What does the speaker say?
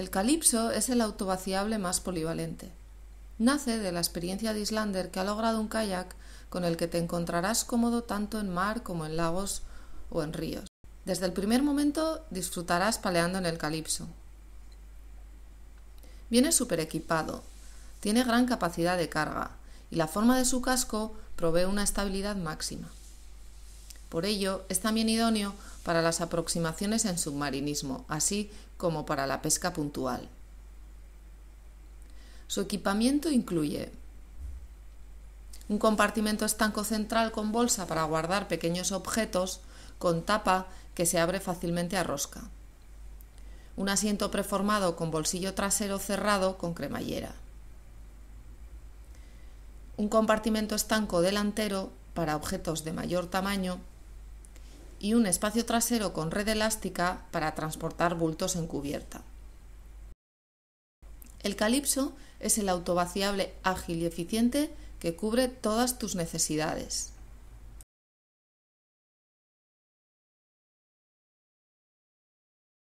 El calipso es el autovaciable más polivalente. Nace de la experiencia de Islander que ha logrado un kayak con el que te encontrarás cómodo tanto en mar como en lagos o en ríos. Desde el primer momento disfrutarás paleando en el calipso. Viene súper equipado, tiene gran capacidad de carga y la forma de su casco provee una estabilidad máxima. Por ello, es también idóneo para las aproximaciones en submarinismo, así como para la pesca puntual. Su equipamiento incluye un compartimento estanco central con bolsa para guardar pequeños objetos con tapa que se abre fácilmente a rosca. Un asiento preformado con bolsillo trasero cerrado con cremallera. Un compartimento estanco delantero para objetos de mayor tamaño y un espacio trasero con red elástica para transportar bultos en cubierta. El Calipso es el autovaciable ágil y eficiente que cubre todas tus necesidades.